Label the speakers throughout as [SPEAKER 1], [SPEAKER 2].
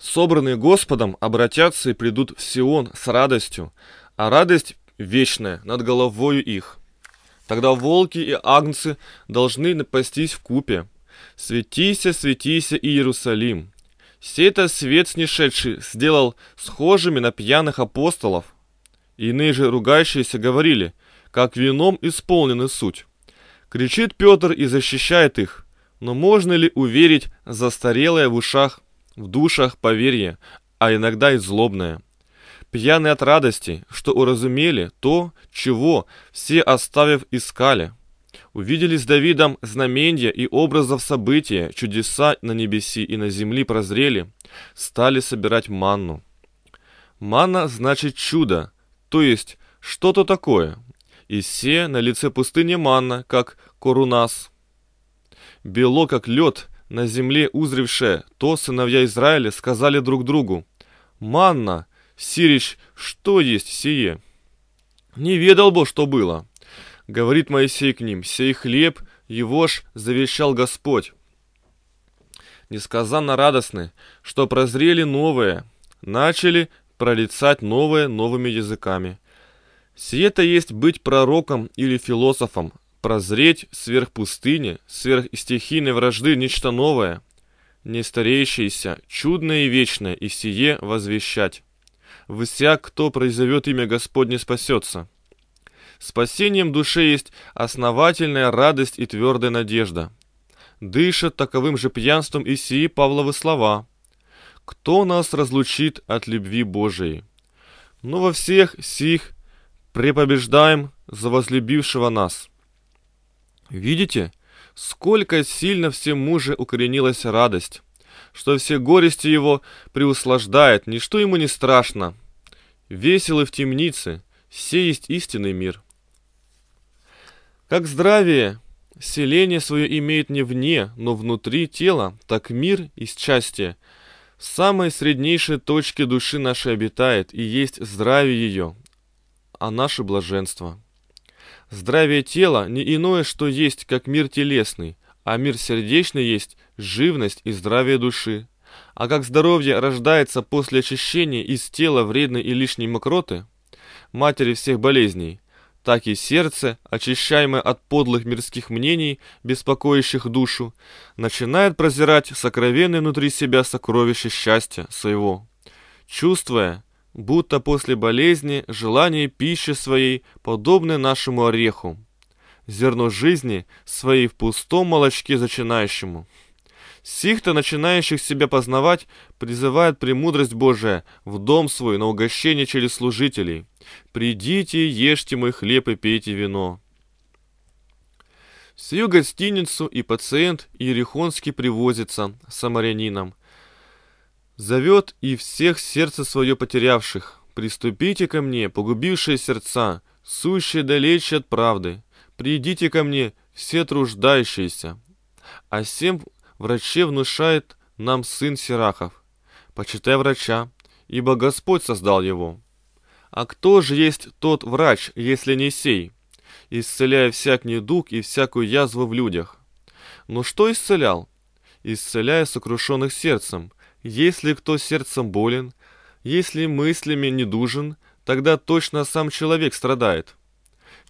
[SPEAKER 1] Собранные Господом обратятся и придут в Сион с радостью, а радость вечная над головою их. Тогда волки и агнцы должны напастись в купе. Светися, светися, Иерусалим. Сей-то свет снишедший сделал схожими на пьяных апостолов. Иные же ругающиеся говорили, как вином исполнены суть. Кричит Петр и защищает их, но можно ли уверить застарелое в ушах в душах поверье, а иногда и злобное. Пьяные от радости, что уразумели то, чего все оставив искали. Увидели с Давидом знамения и образов события, чудеса на небеси и на земли прозрели, стали собирать манну. Манна значит чудо, то есть что-то такое. И все на лице пустыни манна, как корунас. Бело, как лед, на земле узревшее, то сыновья Израиля сказали друг другу, «Манна, Сирич, что есть сие?» «Не ведал бы, что было», — говорит Моисей к ним, «сей хлеб, его ж завещал Господь». Несказанно радостны, что прозрели новое, начали прорицать новое новыми языками. Сие-то есть быть пророком или философом, прозреть сверх пустыни, сверх стихийной вражды нечто новое, не стареющееся, чудное и вечное, и сие возвещать. Всяк, кто произовет имя Господне, спасется. Спасением души есть основательная радость и твердая надежда. Дышат таковым же пьянством и сии Павловы слова. Кто нас разлучит от любви Божией? Но во всех сих препобеждаем за возлюбившего нас. Видите, сколько сильно в всем муже укоренилась радость, что все горести его преуслаждает, ничто ему не страшно. Веселы в темнице, все есть истинный мир. Как здравие селение свое имеет не вне, но внутри тела, так мир и счастье в самой среднейшей точке души нашей обитает и есть здравие ее, а наше блаженство. Здравие тела не иное, что есть, как мир телесный, а мир сердечный есть живность и здравие души. А как здоровье рождается после очищения из тела вредной и лишней мокроты, матери всех болезней, так и сердце, очищаемое от подлых мирских мнений, беспокоящих душу, начинает прозирать сокровенное внутри себя сокровище счастья своего. Чувствуя, будто после болезни желание пищи своей подобны нашему ореху, зерно жизни своей в пустом молочке зачинающему. Сих-то начинающих себя познавать призывает премудрость Божия в дом свой на угощение через служителей. «Придите, ешьте мой хлеб и пейте вино». В сию гостиницу и пациент Ерехонский привозится самарянином, Зовет и всех сердце свое потерявших. Приступите ко мне, погубившие сердца, сущие далече от правды. Придите ко мне, все труждающиеся. А всем враче внушает нам сын Сирахов. Почитай врача, ибо Господь создал его. А кто же есть тот врач, если не сей, исцеляя всяк недуг и всякую язву в людях? Но что исцелял? Исцеляя сокрушенных сердцем – если кто сердцем болен, если мыслями недужен, тогда точно сам человек страдает.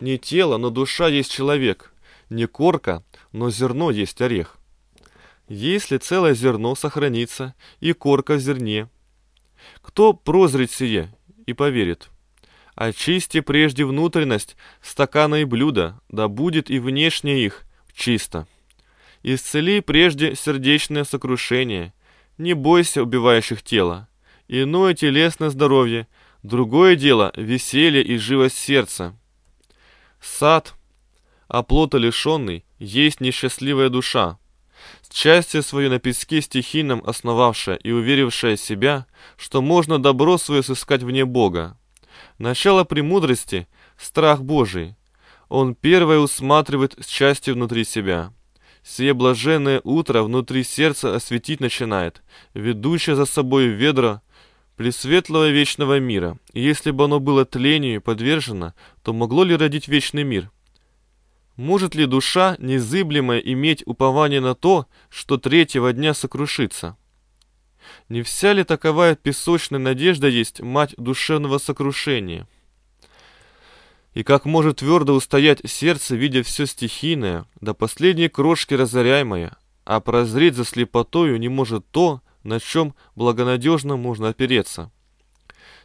[SPEAKER 1] Не тело, но душа есть человек, не корка, но зерно есть орех. Если целое зерно сохранится, и корка в зерне. Кто прозрит сие и поверит? Очисти прежде внутренность, стакана и блюда, да будет и внешне их чисто. Исцели прежде сердечное сокрушение – не бойся убивающих тела. Иное телесное здоровье, другое дело — веселье и живость сердца. Сад, оплота лишенный, есть несчастливая душа, счастье свое на песке стихийном основавшая и уверившая себя, что можно добро свое сыскать вне Бога. Начало премудрости — страх Божий. Он первое усматривает счастье внутри себя. Сие блаженное утро внутри сердца осветить начинает, ведущее за собой ведро пресветлого вечного мира. И если бы оно было тлению подвержено, то могло ли родить вечный мир? Может ли душа незыблемая иметь упование на то, что третьего дня сокрушится? Не вся ли таковая песочная надежда есть мать душевного сокрушения?» И как может твердо устоять сердце, видя все стихийное, до последней крошки разоряемое, а прозреть за слепотою не может то, на чем благонадежно можно опереться.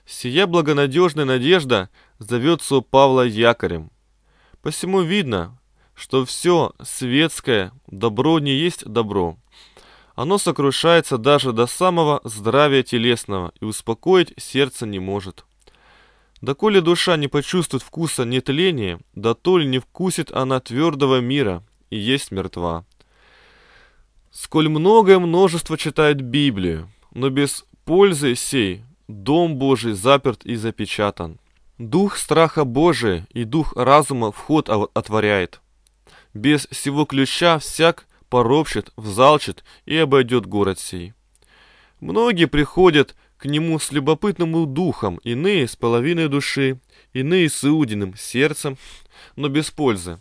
[SPEAKER 1] Сия благонадежная надежда зовется у Павла якорем. Посему видно, что все светское добро не есть добро. Оно сокрушается даже до самого здравия телесного и успокоить сердце не может. Доколе душа не почувствует вкуса нетления, да толь не вкусит она твердого мира и есть мертва. Сколь многое множество читает Библию, но без пользы сей дом Божий заперт и запечатан. Дух страха Божия и дух разума вход отворяет. Без сего ключа всяк поропщет, взалчит и обойдет город сей. Многие приходят к нему с любопытным духом, иные с половиной души, иные с иудиным сердцем, но без пользы.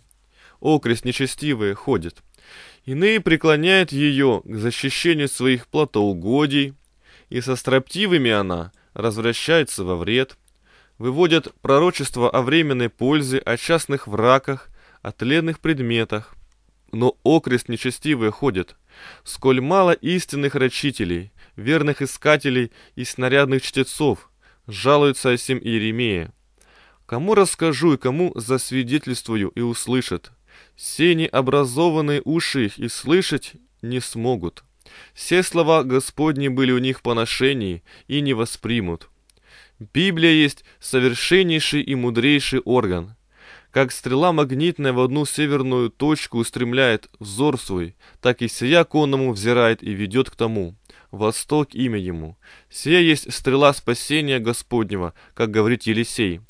[SPEAKER 1] Окрест нечестивые ходит. Иные преклоняют ее к защищению своих платоугодий, и со строптивыми она развращается во вред, выводят пророчество о временной пользе, о частных враках, о тленных предметах. Но окрест нечестивые ходит, сколь мало истинных рачителей, верных искателей и снарядных чтецов, жалуется о сем Иеремия. Кому расскажу и кому засвидетельствую и услышат. Все необразованные уши их и слышать не смогут. Все слова Господни были у них поношении и не воспримут. Библия есть совершеннейший и мудрейший орган – как стрела магнитная в одну северную точку устремляет взор свой, так и сия конному взирает и ведет к тому. Восток имя ему. Сия есть стрела спасения Господнего, как говорит Елисей.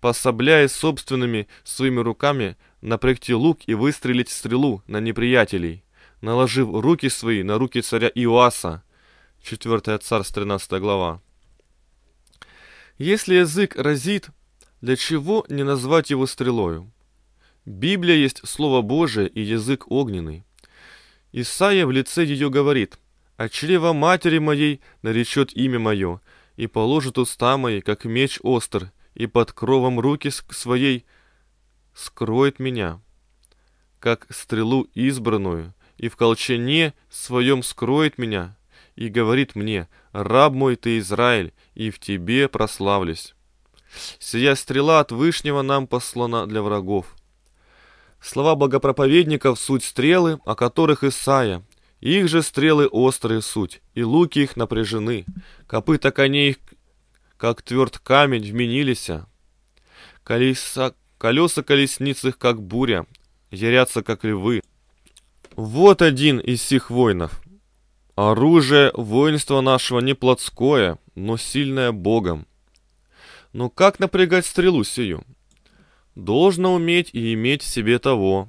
[SPEAKER 1] Пособляя собственными своими руками, напрягти лук и выстрелить стрелу на неприятелей, наложив руки свои на руки царя Иоаса. 4 Царств 13 глава. Если язык разит, для чего не назвать его стрелою? Библия есть Слово Божие и язык огненный. Исаия в лице ее говорит, «От «А чрева матери моей наречет имя мое, и положит уста мои, как меч остр, и под кровом руки своей скроет меня, как стрелу избранную, и в колчане своем скроет меня, и говорит мне, раб мой ты Израиль, и в тебе прославлюсь». Сия стрела от Вышнего нам послана для врагов. Слова благопроповедников суть стрелы, о которых Исаия. Их же стрелы острые суть, и луки их напряжены. Копыта коней их, как тверд камень, вменилися. Колеса, колеса колесниц их, как буря, ярятся, как львы. Вот один из сих воинов. Оружие воинства нашего не плотское, но сильное Богом. Но как напрягать стрелу сию? Должно уметь и иметь в себе того,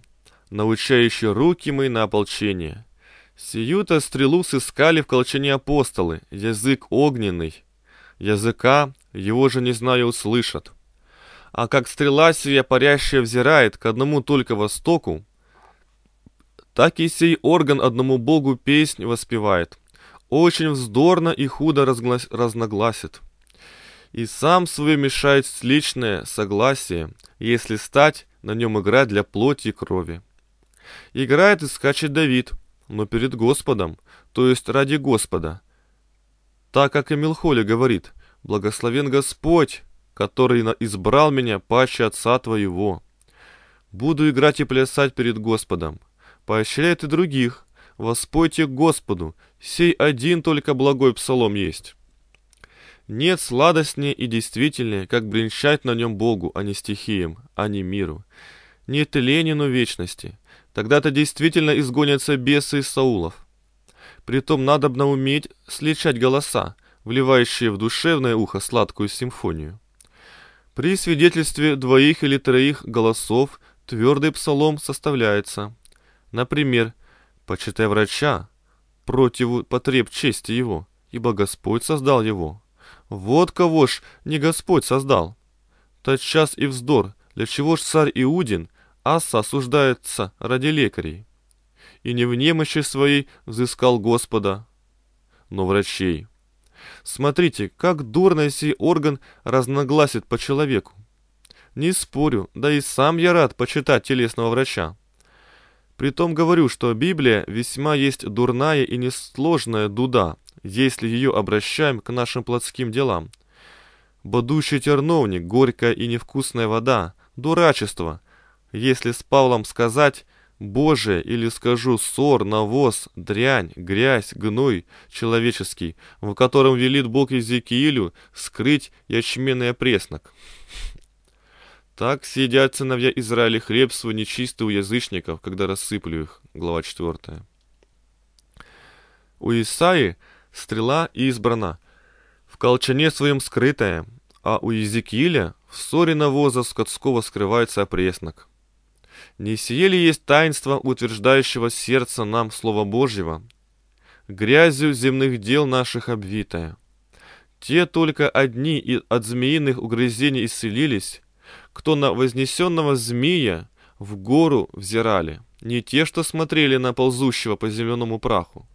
[SPEAKER 1] научающий руки мы на ополчение. Сию-то стрелу сыскали в колчане апостолы, язык огненный. Языка его же не знаю услышат. А как стрела сия парящая взирает к одному только востоку, так и сей орган одному богу песнь воспевает. Очень вздорно и худо разглас... разногласит и сам свою мешает личное согласие, если стать на нем играть для плоти и крови. Играет и скачет Давид, но перед Господом, то есть ради Господа. Так как и Милхоли говорит, «Благословен Господь, который избрал меня паче отца твоего». Буду играть и плясать перед Господом. Поощряет и других. Воспойте Господу, сей один только благой псалом есть. Нет сладостнее и действительнее, как бренчать на нем Богу, а не стихиям, а не миру. Нет Ленину вечности. Тогда-то действительно изгонятся бесы из Саулов. Притом надобно уметь сличать голоса, вливающие в душевное ухо сладкую симфонию. При свидетельстве двоих или троих голосов твердый псалом составляется. Например, «Почитай врача, противу потреб чести его, ибо Господь создал его, вот кого ж не Господь создал. Тотчас и вздор, для чего ж царь Иудин, аса осуждается ради лекарей. И не в немощи своей взыскал Господа, но врачей. Смотрите, как дурно сей орган разногласит по человеку. Не спорю, да и сам я рад почитать телесного врача. Притом говорю, что Библия весьма есть дурная и несложная дуда, если ее обращаем к нашим плотским делам. Бодущий терновник, горькая и невкусная вода, дурачество. Если с Павлом сказать «Боже» или скажу сор, «навоз», «дрянь», «грязь», «гной» человеческий, в котором велит Бог Иезекиилю скрыть ячменный опреснок. Так съедят сыновья Израиля хлеб свой нечистый у язычников, когда рассыплю их. Глава 4. У Исаи стрела и избрана, в колчане своем скрытая, а у Иезекииля в ссоре навоза скотского скрывается опреснок. Не сие ли есть таинство утверждающего сердца нам Слово Божьего, грязью земных дел наших обвитая? Те только одни и от змеиных угрызений исцелились, кто на вознесенного змея в гору взирали, не те, что смотрели на ползущего по зеленому праху.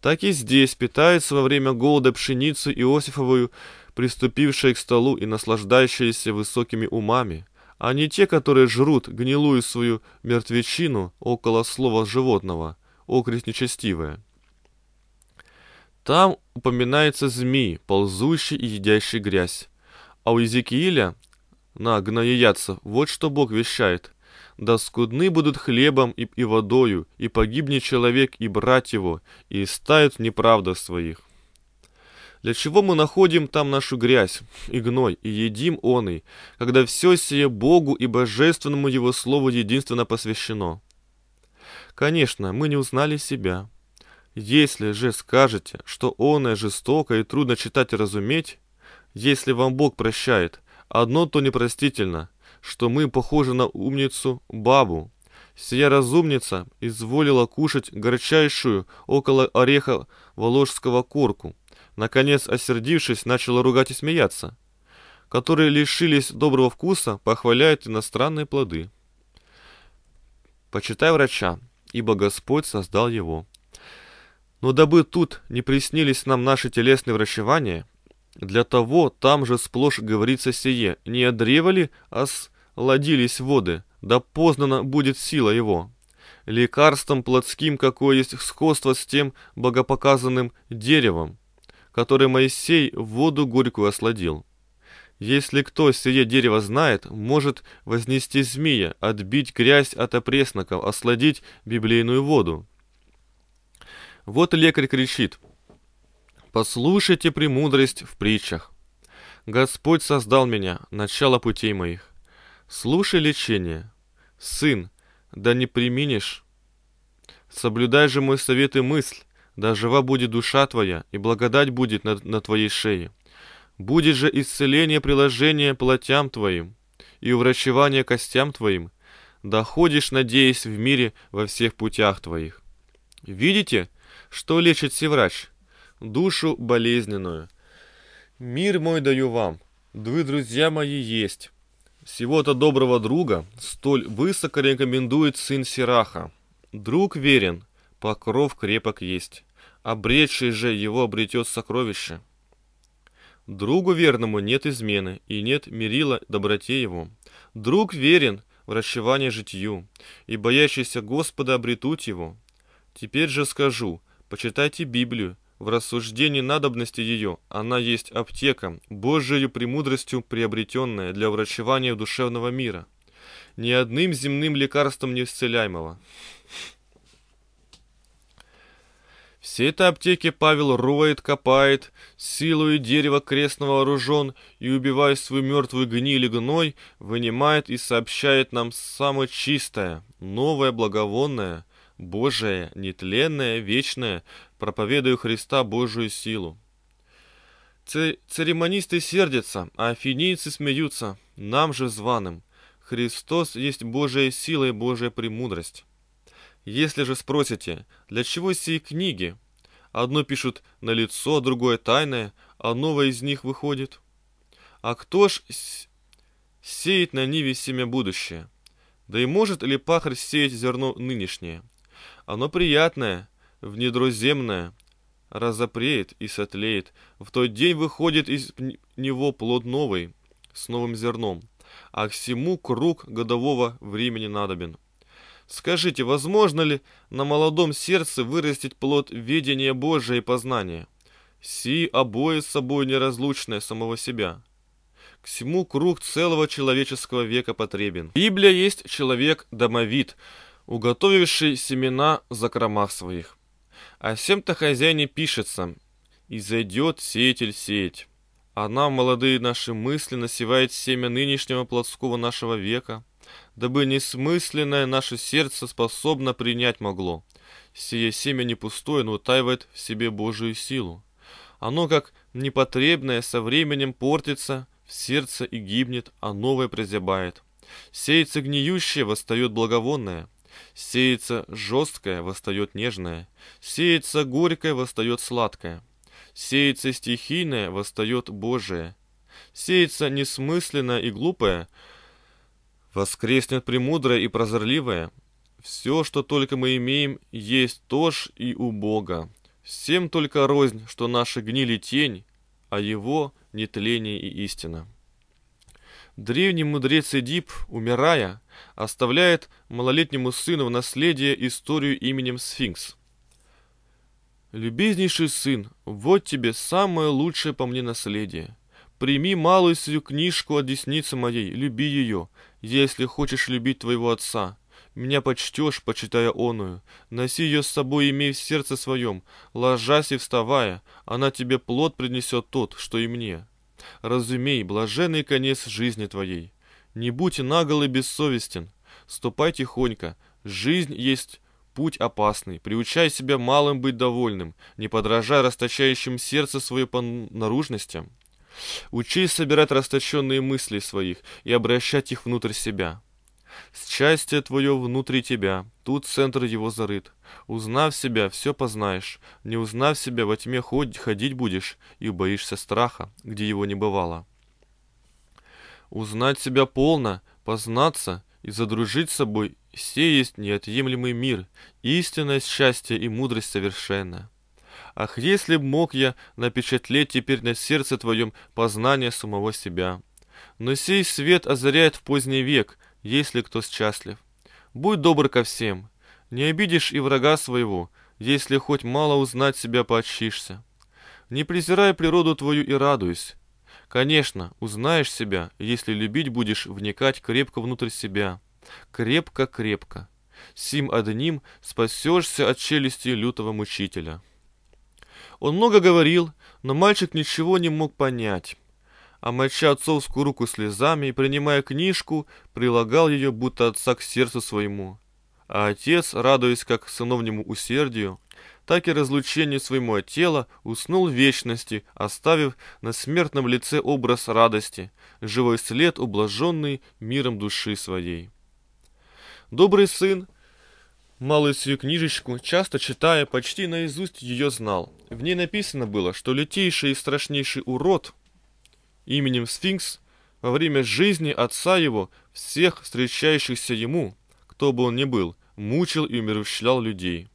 [SPEAKER 1] Так и здесь питаются во время голода пшеницу Иосифовую, приступившие к столу и наслаждающиеся высокими умами, а не те, которые жрут гнилую свою мертвечину около слова животного, окрест нечестивая. Там упоминается змей, ползущий и едящий грязь. А у Иезекииля на, гноеядца, вот что Бог вещает. Да скудны будут хлебом и, и водою, и погибнет человек и брать его, и стают в неправдах своих. Для чего мы находим там нашу грязь и гной, и едим он и, когда все сие Богу и божественному его слову единственно посвящено? Конечно, мы не узнали себя. Если же скажете, что оное жестоко и трудно читать и разуметь, если вам Бог прощает – Одно то непростительно, что мы похожи на умницу бабу. Сия разумница изволила кушать горчайшую около ореха воложского корку. Наконец, осердившись, начала ругать и смеяться. Которые лишились доброго вкуса, похваляют иностранные плоды. Почитай врача, ибо Господь создал его. Но дабы тут не приснились нам наши телесные врачевания, для того там же сплошь говорится сие, не одревали, а сладились воды, да познана будет сила его. Лекарством плотским какое есть сходство с тем богопоказанным деревом, которое Моисей в воду горькую осладил. Если кто сие дерево знает, может вознести змея, отбить грязь от опресноков, осладить библейную воду. Вот лекарь кричит, Послушайте премудрость в притчах. Господь создал меня, начало путей моих. Слушай лечение. Сын, да не применишь. Соблюдай же мой совет и мысль, да жива будет душа твоя, и благодать будет на, на твоей шее. Будет же исцеление приложения плотям твоим, и уврачевание костям твоим, да ходишь, надеясь в мире во всех путях твоих. Видите, что лечит всеврач? душу болезненную. Мир мой даю вам, вы, друзья мои, есть. Всего-то доброго друга столь высоко рекомендует сын Сираха. Друг верен, покров крепок есть, обретший же его обретет сокровище. Другу верному нет измены, и нет мерила доброте его. Друг верен, врачевание житью, и боящийся Господа обретут его. Теперь же скажу, почитайте Библию, в рассуждении надобности ее, она есть аптека, Божию премудростью приобретенная для врачевания душевного мира, ни одним земным лекарством не исцеляемого. Все это аптеки Павел роет, копает, силу и дерево крестного вооружен и, убивая свою мертвую гниль и гной, вынимает и сообщает нам самое чистое, новое, благовонное, Божие, нетленное, вечное, Проповедую Христа Божию силу. Церемонисты сердятся, а финикийцы смеются, нам же званым. Христос есть Божья сила и Божья премудрость. Если же спросите, для чего сие книги? Одно пишут на лицо, другое тайное, а новое из них выходит. А кто ж сеет на ниве семя будущее? Да и может ли пахарь сеять зерно нынешнее? Оно приятное, в внедроземное, разопреет и сотлеет. В тот день выходит из него плод новый, с новым зерном, а к всему круг годового времени надобен. Скажите, возможно ли на молодом сердце вырастить плод ведения Божия и познания? Си обои с собой неразлучное самого себя. К всему круг целого человеческого века потребен. Библия есть человек-домовид, уготовивший семена в закромах своих. А всем-то хозяине пишется, и зайдет сеятель сеять. А нам, молодые наши мысли, насевает семя нынешнего плотского нашего века, дабы несмысленное наше сердце способно принять могло. Сие семя не пустое, но утаивает в себе Божию силу. Оно, как непотребное, со временем портится в сердце и гибнет, а новое прозябает. Сеется гниющее, восстает благовонное – Сеется жесткое, восстает нежное. Сеется горькое, восстает сладкое. Сеется стихийное, восстает Божие. Сеется несмысленное и глупое, воскреснет премудрое и прозорливое. Все, что только мы имеем, есть тож и у Бога. Всем только рознь, что наши гнили тень, а его нетление и истина. Древний мудрец Эдип, умирая, оставляет малолетнему сыну в наследие историю именем Сфинкс. «Любезнейший сын, вот тебе самое лучшее по мне наследие. Прими малую сию книжку от десницы моей, люби ее, если хочешь любить твоего отца. Меня почтешь, почитая оную, носи ее с собой, имей в сердце своем, ложась и вставая, она тебе плод принесет тот, что и мне». Разумей, блаженный конец жизни твоей. Не будь нагол и бессовестен. Ступай тихонько. Жизнь есть путь опасный. Приучай себя малым быть довольным, не подражая расточающим сердце свое по наружностям. Учись собирать расточенные мысли своих и обращать их внутрь себя. Счастье твое внутри тебя, тут центр его зарыт. Узнав себя, все познаешь. Не узнав себя, во тьме ходь, ходить будешь, и боишься страха, где его не бывало. Узнать себя полно, познаться и задружить с собой – все есть неотъемлемый мир, истинное счастье и мудрость совершенная. Ах, если б мог я напечатлеть теперь на сердце твоем познание самого себя. Но сей свет озаряет в поздний век, если кто счастлив. Будь добр ко всем, не обидишь и врага своего, если хоть мало узнать себя поощришься. Не презирай природу твою и радуйся. Конечно, узнаешь себя, если любить будешь вникать крепко внутрь себя. Крепко-крепко. Сим одним спасешься от челюсти лютого мучителя. Он много говорил, но мальчик ничего не мог понять а моча отцовскую руку слезами и, принимая книжку, прилагал ее будто отца к сердцу своему. А отец, радуясь как сыновнему усердию, так и разлучению своему от тела, уснул в вечности, оставив на смертном лице образ радости, живой след, ублаженный миром души своей. Добрый сын, малую свою книжечку, часто читая, почти наизусть ее знал. В ней написано было, что лютейший и страшнейший урод – именем Сфинкс во время жизни отца его всех встречающихся ему, кто бы он ни был, мучил и умерщвлял людей.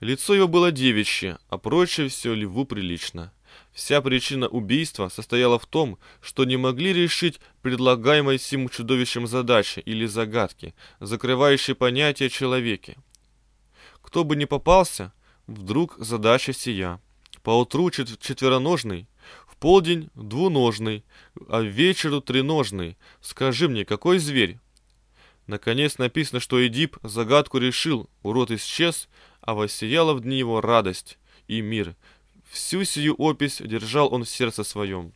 [SPEAKER 1] Лицо его было девичье, а прочее все льву прилично. Вся причина убийства состояла в том, что не могли решить предлагаемой сим чудовищем задачи или загадки, закрывающей понятие человеке. Кто бы ни попался, вдруг задача сия. Поутру четвероножный, полдень двуножный, а вечеру треножный. Скажи мне, какой зверь? Наконец написано, что Эдип загадку решил, урод исчез, а воссияла в дни его радость и мир. Всю сию опись держал он в сердце своем.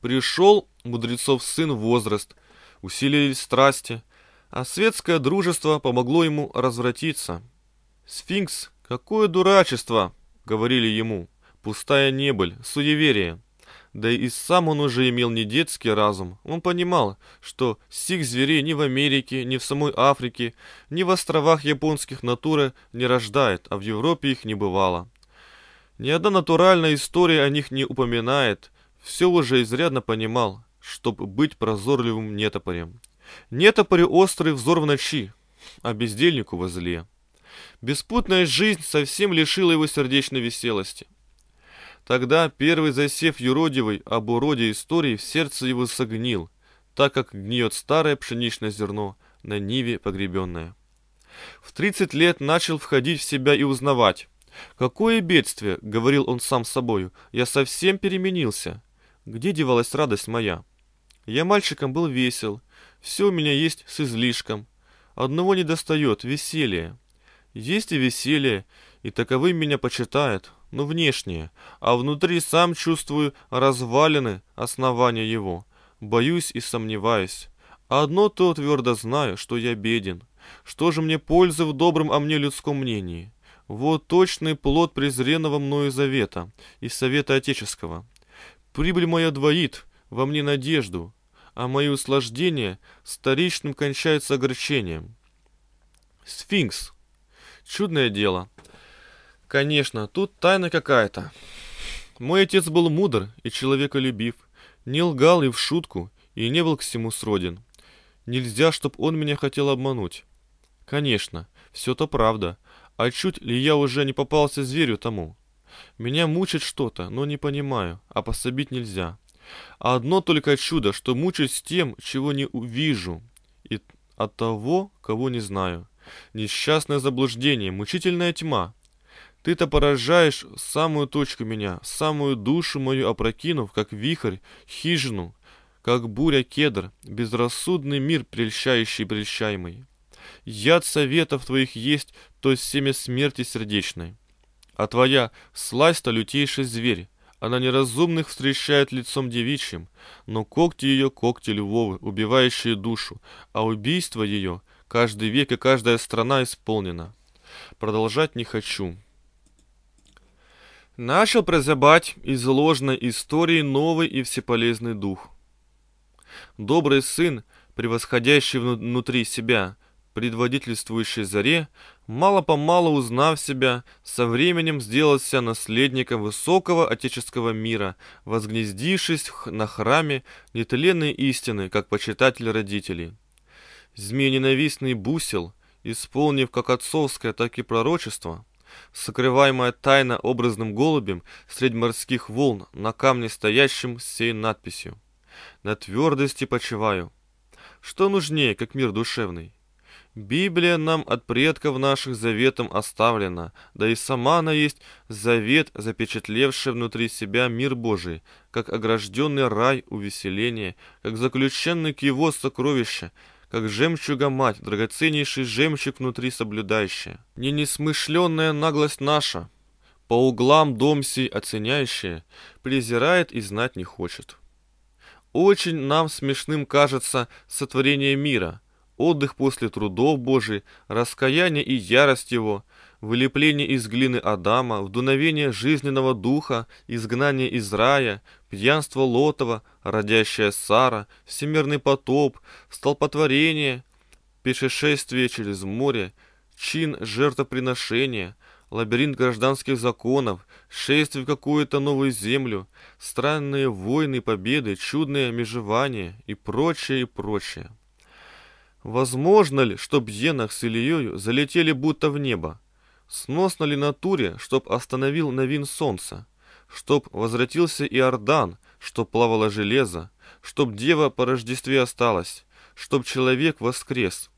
[SPEAKER 1] Пришел мудрецов сын возраст, усилились страсти, а светское дружество помогло ему развратиться. «Сфинкс, какое дурачество!» — говорили ему. Пустая небыль, суеверие. Да и сам он уже имел не детский разум. Он понимал, что сих зверей ни в Америке, ни в самой Африке, ни в островах японских натуры не рождает, а в Европе их не бывало. Ни одна натуральная история о них не упоминает. Все уже изрядно понимал, чтоб быть прозорливым нетопорем. Нетопорю острый взор в ночи, а бездельнику во зле. Беспутная жизнь совсем лишила его сердечной веселости. Тогда первый засев юродивый об уроде истории в сердце его согнил, так как гниет старое пшеничное зерно на ниве погребенное. В тридцать лет начал входить в себя и узнавать. «Какое бедствие!» — говорил он сам собою. «Я совсем переменился. Где девалась радость моя?» Я мальчиком был весел, все у меня есть с излишком. Одного не достает — веселье. Есть и веселье, и таковым меня почитают, но внешнее, а внутри сам чувствую развалины основания его. Боюсь и сомневаюсь. Одно то твердо знаю, что я беден. Что же мне пользы в добром о а мне людском мнении? Вот точный плод презренного мною завета и совета отеческого. Прибыль моя двоит, во мне надежду, а мои услаждения старичным кончаются огорчением. Сфинкс. Чудное дело. Конечно, тут тайна какая-то. Мой отец был мудр и человеколюбив, не лгал и в шутку, и не был к всему сроден. Нельзя, чтоб он меня хотел обмануть. Конечно, все-то правда. А чуть ли я уже не попался зверю тому? Меня мучает что-то, но не понимаю, а пособить нельзя. А одно только чудо, что мучаюсь тем, чего не увижу, и от того, кого не знаю. Несчастное заблуждение, мучительная тьма. Ты-то поражаешь самую точку меня, самую душу мою опрокинув, как вихрь, хижину, как буря кедр, безрассудный мир, прельщающий прельщаемый. Яд советов твоих есть, то семя смерти сердечной. А твоя сласть-то лютейший зверь, она неразумных встречает лицом девичьим, но когти ее когти львовы, убивающие душу, а убийство ее каждый век и каждая страна исполнена. Продолжать не хочу, начал прозябать из ложной истории новый и всеполезный дух. Добрый сын, превосходящий внутри себя, предводительствующий заре, мало-помалу узнав себя, со временем сделался наследником высокого отеческого мира, возгнездившись на храме нетленной истины, как почитатель родителей. ненавистный бусел, исполнив как отцовское, так и пророчество – сокрываемая тайна образным голубем среди морских волн на камне стоящем с сей надписью. На твердости почиваю. Что нужнее, как мир душевный? Библия нам от предков наших заветом оставлена, да и сама она есть завет, запечатлевший внутри себя мир Божий, как огражденный рай увеселения, как заключенный к его сокровища, как жемчуга мать, драгоценнейший жемчуг внутри соблюдающая. Не несмышленная наглость наша, по углам дом сей оценяющая, презирает и знать не хочет. Очень нам смешным кажется сотворение мира, отдых после трудов Божий, раскаяние и ярость его, вылепление из глины Адама, вдуновение жизненного духа, изгнание из рая, пьянство Лотова, родящая Сара, всемирный потоп, столпотворение, пешешествие через море, чин жертвоприношения, лабиринт гражданских законов, шествие в какую-то новую землю, странные войны победы, чудные межевание и прочее и прочее. Возможно ли, что Бьенах с Ильею залетели будто в небо? Сносно на натуре, чтоб остановил новин солнца, Чтоб возвратился Иордан, чтоб плавало железо, Чтоб дева по Рождестве осталась, Чтоб человек воскрес.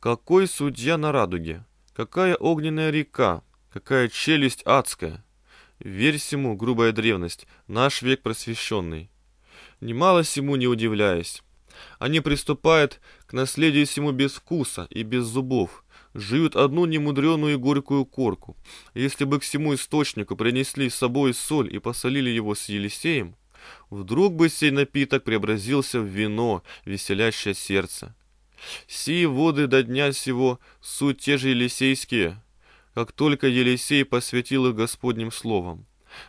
[SPEAKER 1] Какой судья на радуге, какая огненная река, Какая челюсть адская! Верь сему, грубая древность, наш век просвещенный. Немало сему не удивляясь. Они приступают к наследию сему без вкуса и без зубов, жуют одну немудреную и горькую корку. Если бы к всему источнику принесли с собой соль и посолили его с Елисеем, вдруг бы сей напиток преобразился в вино, веселящее сердце. Сие воды до дня сего суть те же елисейские, как только Елисей посвятил их Господним словом.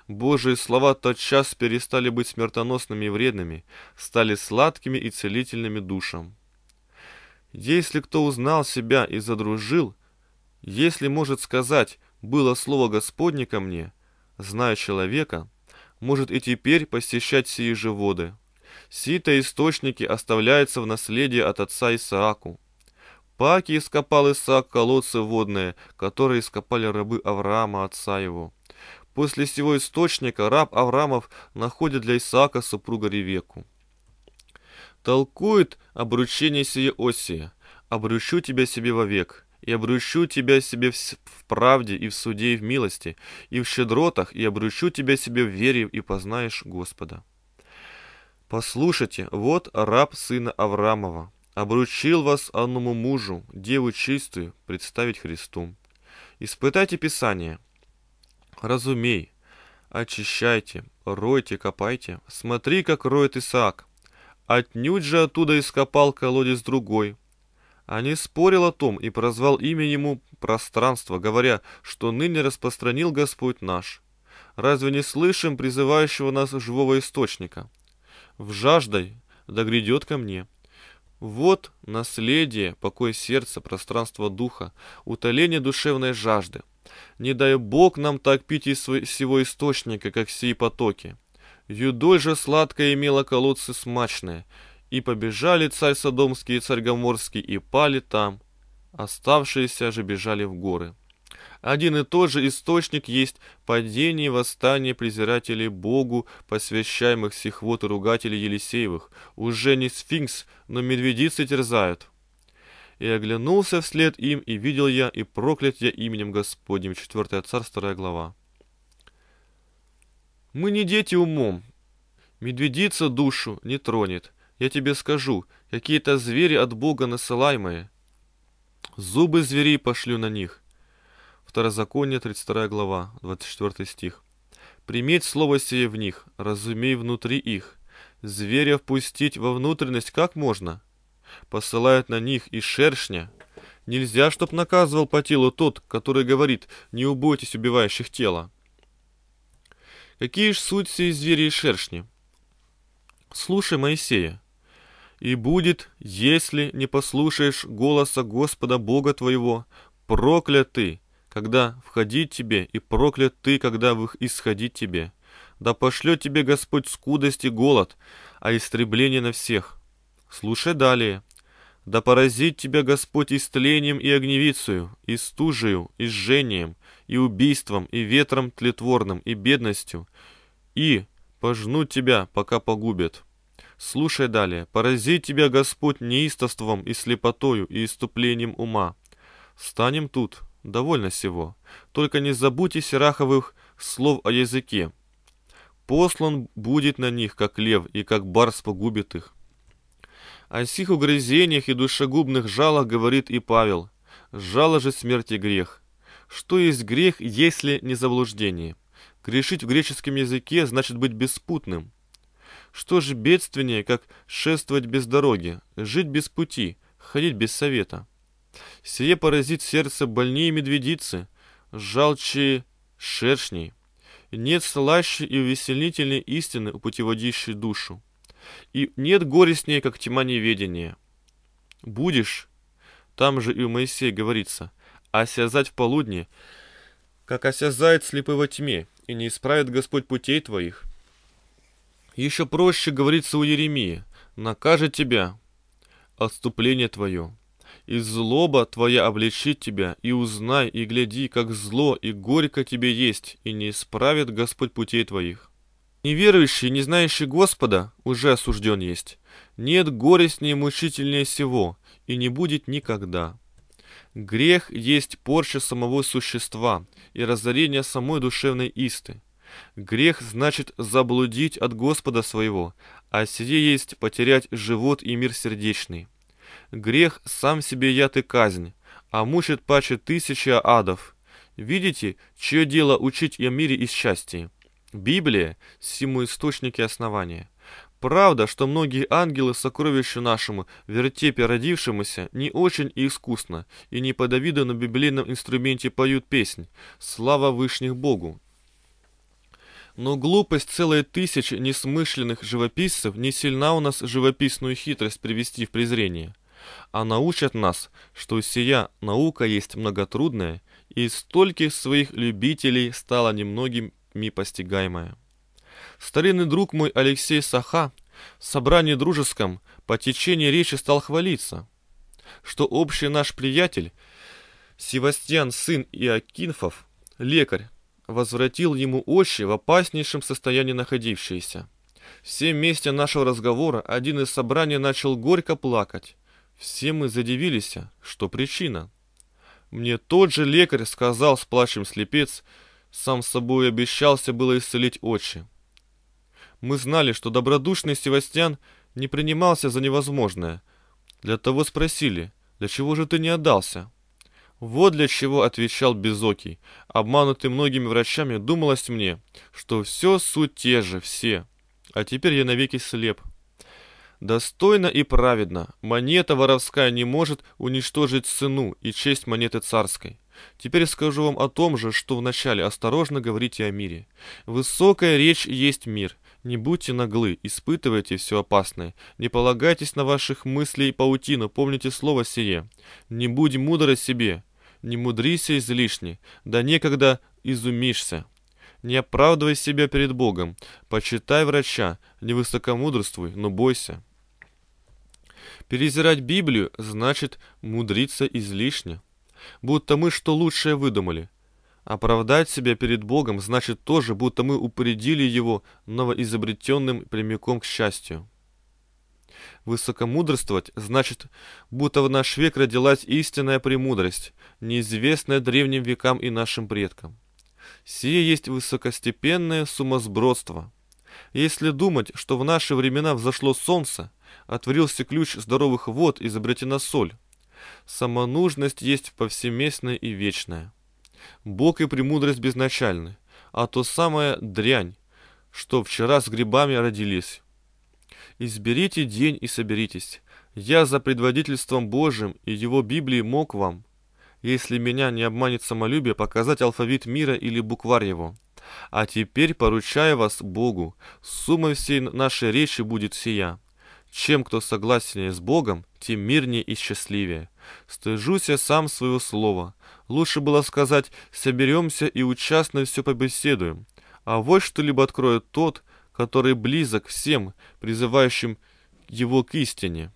[SPEAKER 1] Божьи слова тотчас перестали быть смертоносными и вредными, стали сладкими и целительными душам. Если кто узнал себя и задружил, если может сказать «было слово Господне ко мне», зная человека, может и теперь посещать сии же воды. Сито источники оставляются в наследие от отца Исааку. Паки ископал Исаак колодцы водные, которые ископали рабы Авраама, отца его. После сего источника раб Авраамов находит для Исаака супруга Ревеку толкует обручение сие оси. Обручу тебя себе вовек, и обручу тебя себе в, правде, и в суде, и в милости, и в щедротах, и обручу тебя себе в вере, и познаешь Господа. Послушайте, вот раб сына Авраамова, обручил вас одному мужу, деву чистую, представить Христу. Испытайте Писание, разумей, очищайте, ройте, копайте, смотри, как роет Исаак, Отнюдь же оттуда ископал колодец другой. Они спорил о том и прозвал имя ему пространство, говоря, что ныне распространил Господь наш. Разве не слышим призывающего нас живого источника? В жаждой да грядет ко мне. Вот наследие, покой сердца, пространство духа, утоление душевной жажды. Не дай Бог нам так пить из своего источника, как сии потоки. Юдоль же сладко имела колодцы смачные, и побежали царь Содомский и царь Гоморский и пали там. Оставшиеся же бежали в горы. Один и тот же источник есть падение и восстание презирателей Богу, посвящаемых сих вот и ругателей Елисеевых. Уже не сфинкс, но медведицы терзают. И оглянулся вслед им, и видел я, и проклят я именем Господним. 4 Царь, 2 глава. Мы не дети умом. Медведица душу не тронет. Я тебе скажу, какие-то звери от Бога насылаемые. Зубы зверей пошлю на них. Второзаконие, 32 глава, 24 стих. Приметь слово сие в них, разумей внутри их. Зверя впустить во внутренность как можно? Посылают на них и шершня. Нельзя, чтоб наказывал по телу тот, который говорит «не убойтесь убивающих тела». Какие ж суть сей звери и шершни? Слушай Моисея, и будет, если не послушаешь голоса Господа Бога твоего, проклят ты, когда входить тебе, и проклят ты, когда в их исходить тебе. Да пошлет тебе Господь скудость и голод, а истребление на всех. Слушай далее. Да поразит тебя Господь истлением и огневицею, и стужею, и жжением, и убийством, и ветром тлетворным, и бедностью, и пожнут тебя, пока погубят. Слушай далее. Порази тебя Господь неистовством и слепотою и иступлением ума. Станем тут, довольно сего. Только не забудьте Сераховых слов о языке. Послан будет на них, как лев, и как барс погубит их. О сих угрызениях и душегубных жалах говорит и Павел. Жало же смерти грех. Что есть грех, если не заблуждение? Грешить в греческом языке значит быть беспутным. Что же бедственнее, как шествовать без дороги, жить без пути, ходить без совета? Сие поразит сердце больнее медведицы, жалче шершней. Нет слаще и увеселительной истины, путеводящей душу. И нет горестнее, как тьма неведения. Будешь, там же и у Моисея говорится, осязать в полудни, как осязает слепы во тьме, и не исправит Господь путей твоих. Еще проще говорится у Еремии, накажет тебя, отступление твое, и злоба твоя обличит тебя, и узнай, и гляди, как зло и горько тебе есть, и не исправит Господь путей твоих. Неверующий, не знающий Господа, уже осужден есть. Нет с и мучительнее всего, и не будет никогда. Грех есть порча самого существа и разорение самой душевной исты. Грех значит заблудить от Господа своего, а сие есть потерять живот и мир сердечный. Грех сам себе яд и казнь, а мучит паче тысяча адов. Видите, чье дело учить о мире и счастье? Библия – всему источники основания. Правда, что многие ангелы сокровищу нашему, вертепе родившемуся, не очень и искусно, и не по Давиду на библейном инструменте поют песнь «Слава Вышних Богу». Но глупость целой тысячи несмышленных живописцев не сильна у нас живописную хитрость привести в презрение. А научат нас, что сия наука есть многотрудная, и стольких своих любителей стало немногими постигаемая. Старинный друг мой Алексей Саха в собрании дружеском по течению речи стал хвалиться, что общий наш приятель Севастьян, сын Иокинфов, лекарь, возвратил ему очи в опаснейшем состоянии находившиеся. Все вместе нашего разговора один из собраний начал горько плакать. Все мы задивились, что причина. Мне тот же лекарь сказал с плачем слепец, сам собой обещался было исцелить очи. Мы знали, что добродушный Севастьян не принимался за невозможное. Для того спросили, для чего же ты не отдался? Вот для чего отвечал Безокий. Обманутый многими врачами, думалось мне, что все суть те же, все. А теперь я навеки слеп. Достойно и праведно. Монета воровская не может уничтожить цену и честь монеты царской. Теперь скажу вам о том же, что вначале осторожно говорите о мире. Высокая речь есть мир. Не будьте наглы, испытывайте все опасное. Не полагайтесь на ваших мыслей паутину, помните слово сие. Не будь мудро себе, не мудрися излишне, да некогда изумишься. Не оправдывай себя перед Богом, почитай врача, не высокомудрствуй, но бойся. Перезирать Библию значит мудриться излишне. Будто мы что лучшее выдумали – Оправдать себя перед Богом значит тоже, будто мы упредили его новоизобретенным прямиком к счастью. Высокомудрствовать значит, будто в наш век родилась истинная премудрость, неизвестная древним векам и нашим предкам. Сие есть высокостепенное сумасбродство. Если думать, что в наши времена взошло солнце, отворился ключ здоровых вод, изобретена соль. Самонужность есть повсеместная и вечная. Бог и премудрость безначальны, а то самая дрянь, что вчера с грибами родились. Изберите день и соберитесь. Я за предводительством Божьим и его Библии мог вам, если меня не обманет самолюбие, показать алфавит мира или букварь его. А теперь поручаю вас Богу, сумма всей нашей речи будет сия. Чем кто согласнее с Богом, тем мирнее и счастливее. Стыжусь я сам своего слова. Лучше было сказать «соберемся и участно все побеседуем». А вот что-либо откроет тот, который близок всем, призывающим его к истине.